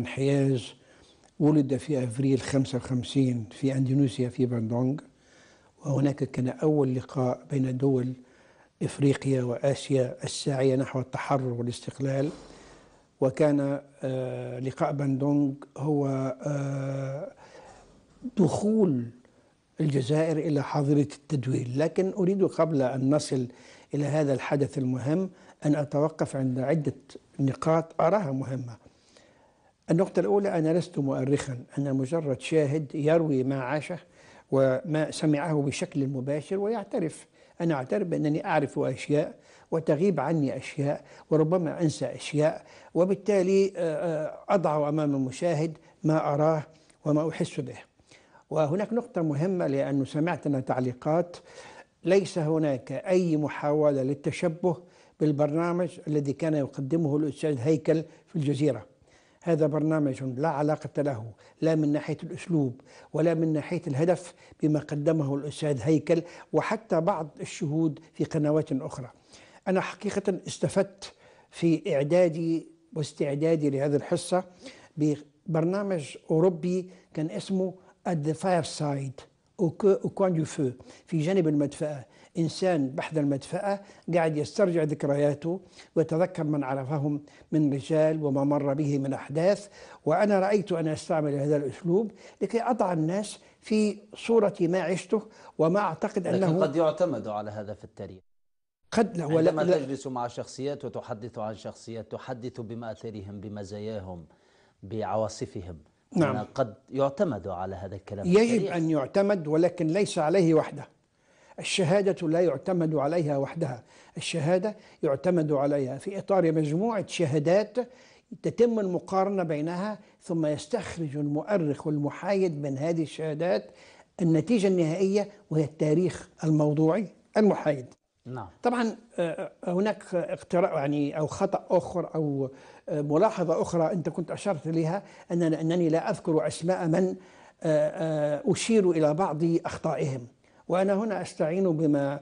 انحياز ولد في أفريل 55 في أندونيسيا في باندونغ وهناك كان أول لقاء بين دول إفريقيا وآسيا الساعية نحو التحرر والاستقلال وكان آه، لقاء باندونغ هو آه، دخول الجزائر إلى حاضرة التدوير لكن أريد قبل أن نصل إلى هذا الحدث المهم أن أتوقف عند عدة نقاط أراها مهمة النقطة الأولى أنا لست مؤرخا أنا مجرد شاهد يروي ما عاشه وما سمعه بشكل مباشر ويعترف أنا أعترف بأنني أعرف أشياء وتغيب عني أشياء وربما أنسى أشياء وبالتالي آه، آه، أضع أمام المشاهد ما أراه وما أحس به وهناك نقطة مهمة لأنه سمعتنا تعليقات ليس هناك أي محاولة للتشبه بالبرنامج الذي كان يقدمه الأستاذ هيكل في الجزيرة هذا برنامج لا علاقة له لا من ناحية الأسلوب ولا من ناحية الهدف بما قدمه الأستاذ هيكل وحتى بعض الشهود في قنوات أخرى أنا حقيقة استفدت في إعدادي واستعدادي لهذه الحصة ببرنامج أوروبي كان اسمه At the Fireside أو coin du في جانب المدفأة إنسان بحث المدفأة قاعد يسترجع ذكرياته ويتذكر من عرفهم من رجال وما مر به من أحداث وأنا رأيت أن أستعمل هذا الأسلوب لكي أضع الناس في صورة ما عشته وما أعتقد أنه لكن قد يعتمد على هذا في التاريخ قد لا عندما عندما تجلس مع شخصيات وتحدث عن شخصيات تحدث بمآثرهم بمزاياهم بعواصفهم نعم قد يعتمد على هذا الكلام يجب التاريخ. أن يعتمد ولكن ليس عليه وحده الشهادة لا يعتمد عليها وحدها الشهادة يعتمد عليها في إطار مجموعة شهادات تتم المقارنة بينها ثم يستخرج المؤرخ والمحايد من هذه الشهادات النتيجة النهائية وهي التاريخ الموضوعي المحايد نعم. طبعا آه، هناك اقتراء يعني او خطا اخر او آه، ملاحظه اخرى انت كنت اشرت اليها انني لا اذكر اسماء من آه، اشير الى بعض اخطائهم وأنا هنا أستعين بما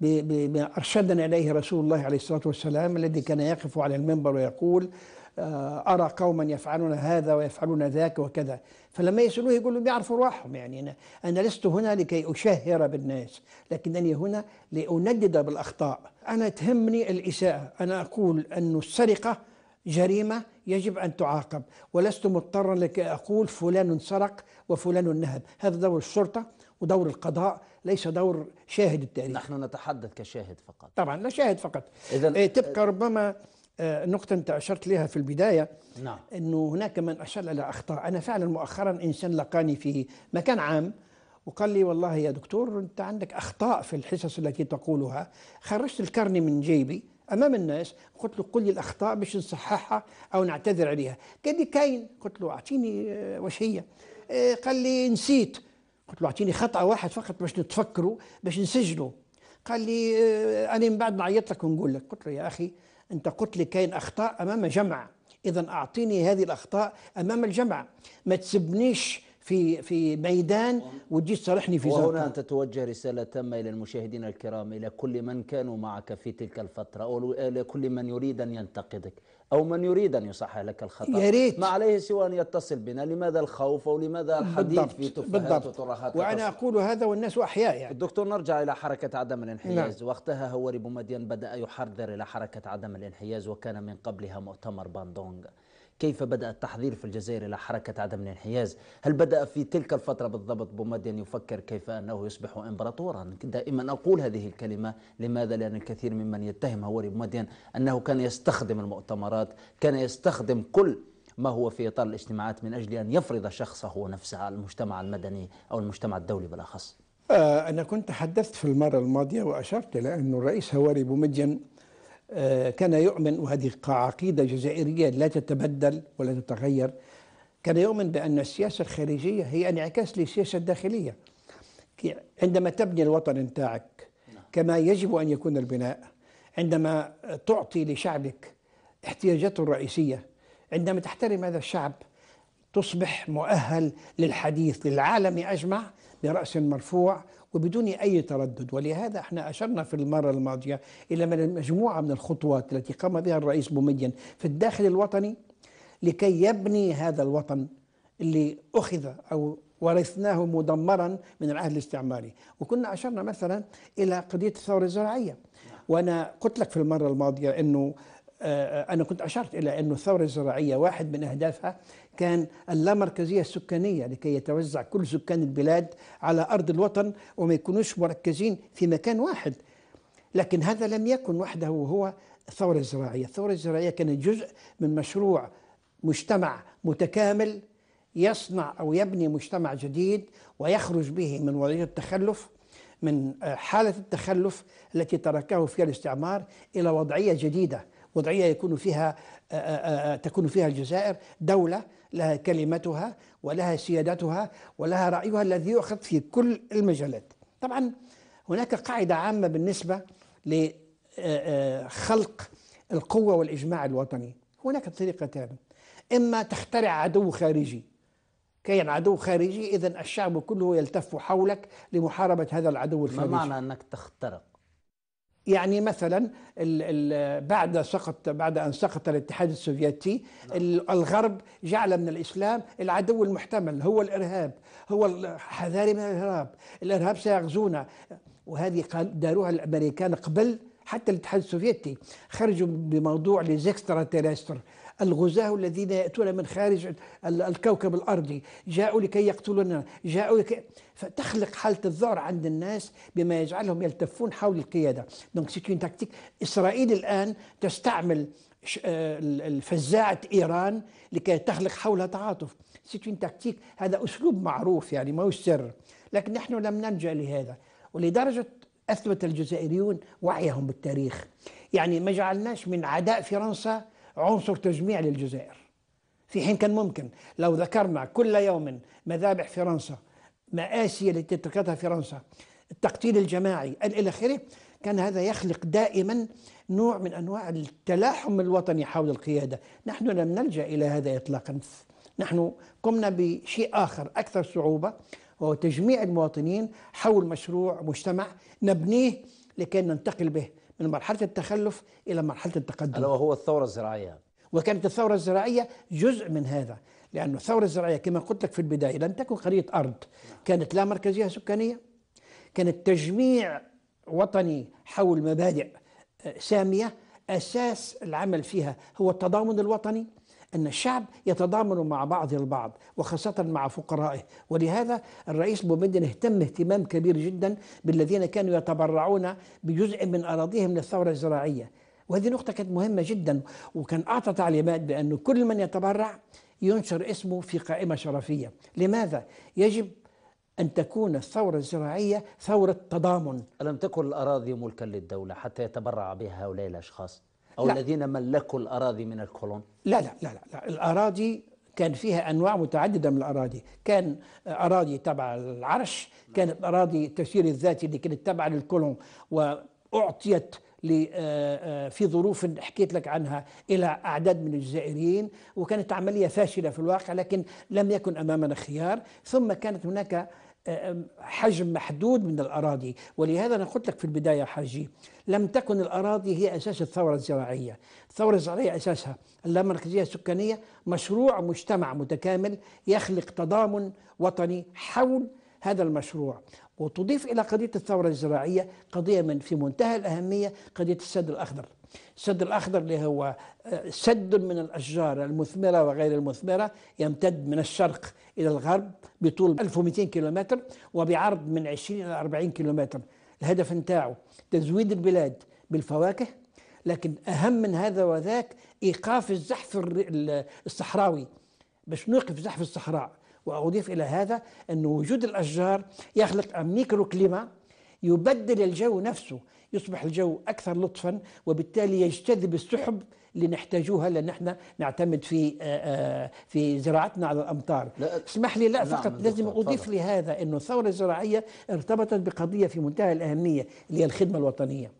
بما أرشدنا إليه رسول الله عليه الصلاة والسلام الذي كان يقف على المنبر ويقول آه، أرى قوما يفعلون هذا ويفعلون ذاك وكذا فلما يسألوه يقول لهم يعرفوا رواحهم يعني أنا, أنا لست هنا لكي أشهر بالناس لكنني هنا لأندد بالأخطاء أنا تهمني الإساءة أنا أقول أن السرقة جريمة يجب أن تعاقب ولست مضطرا لكي أقول فلان سرق وفلان نهب هذا دور الشرطة ودور القضاء ليس دور شاهد التاريخ نحن نتحدث كشاهد فقط طبعا لا شاهد فقط إذن إيه، تبقى ربما آه، نقطة أنت أشرت لها في البداية نعم أنه هناك من أشار إلى أخطاء أنا فعلا مؤخرا إنسان لقاني في مكان عام وقال لي والله يا دكتور أنت عندك أخطاء في الحصص التي تقولها خرجت الكرني من جيبي امام الناس قلت له قل لي الاخطاء باش نصححها او نعتذر عليها قال لي كاين قلت له اعطيني آه، وشيه آه، قال لي نسيت قلت له اعطيني خطأ واحد فقط باش نتفكروا باش نسجلوا قال لي آه، انا من بعد نعيط لك ونقول لك قلت له يا اخي انت قلت لي كاين اخطاء امام جمع اذا اعطيني هذه الاخطاء امام الجمع ما تسبنيش في في ميدان وتجي تصالحني في زنقه وهنا تتوجه رساله تامه الى المشاهدين الكرام الى كل من كانوا معك في تلك الفتره او الى كل من يريد ان ينتقدك أو من يريد أن يصحح لك الخطأ يا ريت ما عليه سوى أن يتصل بنا لماذا الخوف ولماذا الحديث في تفاهات بالضبط وطرحات وأنا أقول هذا والناس أحياء يعني الدكتور نرجع إلى حركة عدم الانحياز نعم. وقتها هواري بومدين بدأ يحرر إلى حركة عدم الانحياز وكان من قبلها مؤتمر باندونغ كيف بدأ التحضير في الجزائر إلى حركة عدم الانحياز هل بدأ في تلك الفترة بالضبط بومدين يفكر كيف أنه يصبح إمبراطورا دائما أقول هذه الكلمة لماذا لأن الكثير ممن يتهم هواري بومدين أنه كان يستخدم المؤتمرات كان يستخدم كل ما هو في إطار الاجتماعات من أجل أن يفرض شخصه ونفسه على المجتمع المدني أو المجتمع الدولي بالأخص آه، أنا كنت تحدثت في المرة الماضية وأشرت إلى أن الرئيس هواري بومدين آه، كان يؤمن وهذه عقيدة جزائرية لا تتبدل ولا تتغير كان يؤمن بأن السياسة الخارجية هي انعكاس للسياسة الداخلية عندما تبني الوطن نتاعك نعم. كما يجب أن يكون البناء عندما تعطي لشعبك احتياجاته الرئيسية عندما تحترم هذا الشعب تصبح مؤهل للحديث للعالم أجمع برأس مرفوع وبدون أي تردد ولهذا احنا أشرنا في المرة الماضية إلى من مجموعة من الخطوات التي قام بها الرئيس بومدين في الداخل الوطني لكي يبني هذا الوطن اللي أخذ أو ورثناه مدمرا من العهد الاستعماري وكنا أشرنا مثلا إلى قضية الثورة الزراعية وأنا قلت لك في المرة الماضية أنه آه، آه، أنا كنت أشرت إلى انه الثورة الزراعية واحد من أهدافها كان اللامركزيه السكانيه لكي يتوزع كل سكان البلاد على ارض الوطن وما يكونوش مركزين في مكان واحد لكن هذا لم يكن وحده هو الثوره الزراعيه، الثوره الزراعيه كانت جزء من مشروع مجتمع متكامل يصنع او يبني مجتمع جديد ويخرج به من وضعيه التخلف من حاله التخلف التي تركه فيها الاستعمار الى وضعيه جديده وضعية يكون فيها آه، آه، آه، تكون فيها الجزائر دولة لها كلمتها ولها سيادتها ولها رأيها الذي يؤخذ في كل المجالات طبعا هناك قاعدة عامة بالنسبة لخلق القوة والإجماع الوطني هناك طريقتان إما تخترع عدو خارجي كاين عدو خارجي إذا الشعب كله يلتف حولك لمحاربة هذا العدو الخارجي ما معنى أنك تخترق؟ يعني مثلا بعد سقط بعد ان سقط الاتحاد السوفيتي نعم. الغرب جعل من الاسلام العدو المحتمل هو الارهاب هو حذاري من الارهاب الارهاب سيغزونا وهذه داروها الامريكان قبل حتى الاتحاد السوفيتي خرجوا بموضوع ليزكسترا تيريستر الغزاة الذين يأتون من خارج الكوكب الأرضي جاءوا لكي يقتلوننا جاءوا لكي فتخلق حالة الذعر عند الناس بما يجعلهم يلتفون حول القيادة دونك سيت تكتيك إسرائيل الآن تستعمل آه، فزاعة إيران لكي تخلق حولها تعاطف سيت اون تكتيك هذا أسلوب معروف يعني ما هو سر لكن نحن لم نلجأ لهذا ولدرجة أثبت الجزائريون وعيهم بالتاريخ يعني ما جعلناش من عداء فرنسا عنصر تجميع للجزائر في حين كان ممكن لو ذكرنا كل يوم مذابح فرنسا مآسي التي اتخذتها فرنسا التقتيل الجماعي إلى آخره كان هذا يخلق دائما نوع من أنواع التلاحم الوطني حول القيادة نحن لم نلجأ إلى هذا إطلاقا نحن قمنا بشيء آخر أكثر صعوبة وهو تجميع المواطنين حول مشروع مجتمع نبنيه لكي ننتقل به من مرحلة التخلف إلى مرحلة التقدم ألا وهو الثورة الزراعية وكانت الثورة الزراعية جزء من هذا لأن الثورة الزراعية كما قلت لك في البداية لم تكن قرية أرض كانت لا مركزية سكانية كانت تجميع وطني حول مبادئ آه، سامية أساس العمل فيها هو التضامن الوطني أن الشعب يتضامن مع بعض البعض وخاصة مع فقرائه ولهذا الرئيس بومدين اهتم اهتمام كبير جدا بالذين كانوا يتبرعون بجزء من أراضيهم للثورة الزراعية وهذه نقطة كانت مهمة جدا وكان أعطى تعليمات بأنه كل من يتبرع ينشر اسمه في قائمة شرفية لماذا؟ يجب أن تكون الثورة الزراعية ثورة تضامن ألم تكن الأراضي ملكا للدولة حتى يتبرع بها هؤلاء الأشخاص؟ أو لا. الذين ملكوا الأراضي من الكولون لا لا لا, لا, لا. الأراضي كان فيها أنواع متعددة من الأراضي كان أراضي تبع العرش كانت أراضي التفسير الذاتي اللي كانت تبع للكولون وأعطيت آه، آه، في ظروف حكيت لك عنها إلى أعداد من الجزائريين وكانت عملية فاشلة في الواقع لكن لم يكن أمامنا خيار ثم كانت هناك حجم محدود من الأراضي ولهذا أنا قلت لك في البداية حاجي لم تكن الأراضي هي أساس الثورة الزراعية الثورة الزراعية أساسها اللامركزية السكانية مشروع مجتمع متكامل يخلق تضامن وطني حول هذا المشروع وتضيف إلى قضية الثورة الزراعية قضية من في منتهى الأهمية قضية السد الأخضر السد الأخضر اللي هو آه، سد من الأشجار المثمرة وغير المثمرة يمتد من الشرق إلى الغرب بطول 1200 كيلومتر وبعرض من 20 إلى 40 كيلومتر الهدف نتاعه تزويد البلاد بالفواكه لكن أهم من هذا وذاك إيقاف الزحف الصحراوي باش نوقف زحف الصحراء وأضيف إلى هذا أن وجود الأشجار يخلق ميكرو كليما يبدل الجو نفسه يصبح الجو أكثر لطفا وبالتالي يجتذب السحب اللي نحتاجوها لان احنا نعتمد في آه، آه، في زراعتنا على الامطار اسمح لي لا نعم، فقط نعم لازم اضيف لهذا انه الثوره الزراعيه ارتبطت بقضيه في منتهى الاهميه اللي هي الخدمه الوطنيه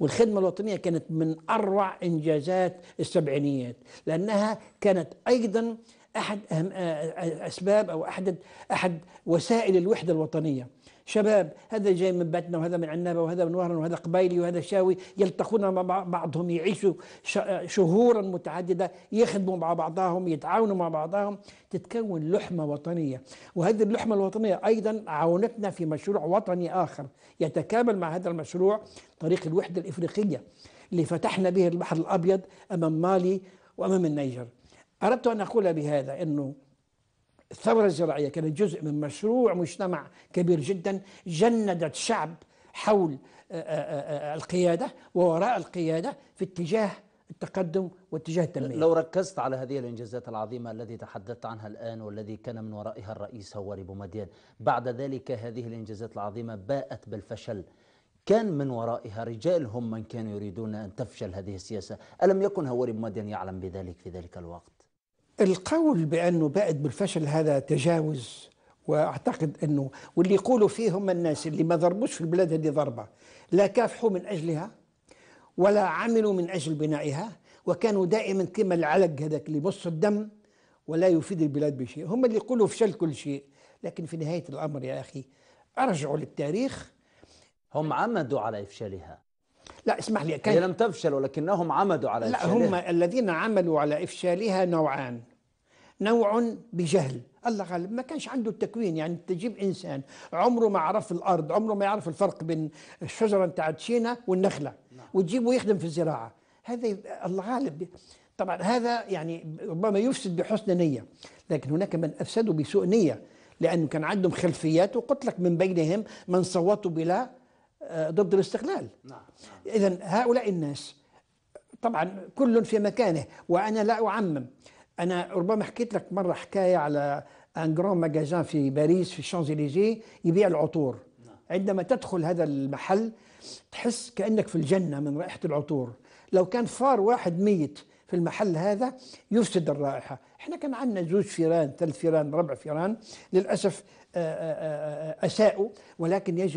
والخدمة الوطنية كانت من أروع إنجازات السبعينيات لأنها كانت أيضا أحد أهم آه، أسباب أو أحد أحد وسائل الوحدة الوطنية شباب هذا جاي من باتنا وهذا من عنابه وهذا من وهران وهذا قبايلي وهذا شاوي يلتقون مع بعضهم يعيشوا شهورا متعدده يخدموا مع بعضهم يتعاونوا مع بعضهم تتكون لحمه وطنيه وهذه اللحمه الوطنيه ايضا عاونتنا في مشروع وطني اخر يتكامل مع هذا المشروع طريق الوحده الافريقيه اللي فتحنا به البحر الابيض امام مالي وامام النيجر اردت ان اقول بهذا انه الثورة الزراعية كانت جزء من مشروع مجتمع كبير جدا جندت شعب حول آه، آه، آه، القيادة ووراء القيادة في اتجاه التقدم واتجاه التنمية لو ركزت على هذه الإنجازات العظيمة التي تحدثت عنها الآن والذي كان من ورائها الرئيس هواري بومدين بعد ذلك هذه الإنجازات العظيمة باءت بالفشل كان من ورائها رجال هم من كانوا يريدون أن تفشل هذه السياسة ألم يكن هواري بومدين يعلم بذلك في ذلك الوقت؟ القول بأنه بائد بالفشل هذا تجاوز واعتقد انه واللي يقولوا فيه هم الناس اللي ما ضربوش في البلاد هذه ضربه لا كافحوا من اجلها ولا عملوا من اجل بنائها وكانوا دائما كما العلق هذاك اللي يمص الدم ولا يفيد البلاد بشيء هم اللي يقولوا فشل كل شيء لكن في نهايه الامر يا اخي ارجعوا للتاريخ هم عمدوا على افشالها لا اسمح لي كان هي لم تفشل ولكنهم عمدوا على لا إفشالها. هم الذين عملوا على إفشالها نوعان نوع بجهل الله غالب ما كانش عنده التكوين يعني تجيب انسان عمره ما عرف الارض عمره ما يعرف الفرق بين الشجره بتاعت شينا والنخله نعم. وتجيبه يخدم في الزراعه هذا الله غالب طبعا هذا يعني ربما يفسد بحسن نيه لكن هناك من افسدوا بسوء نيه لانه كان عندهم خلفيات وقلت لك من بينهم من صوتوا بلا آه، ضد الاستقلال نعم. نعم. إذا هؤلاء الناس طبعا كل في مكانه وأنا لا أعمم أنا ربما حكيت لك مرة حكاية على ان جران ماجازان في باريس في الشانزليزيه يبيع العطور نعم. عندما تدخل هذا المحل تحس كانك في الجنه من رائحه العطور لو كان فار واحد ميت في المحل هذا يفسد الرائحه احنا كان عندنا زوج فيران ثلاث فيران ربع فيران للاسف آه، آه، اساءوا ولكن يجب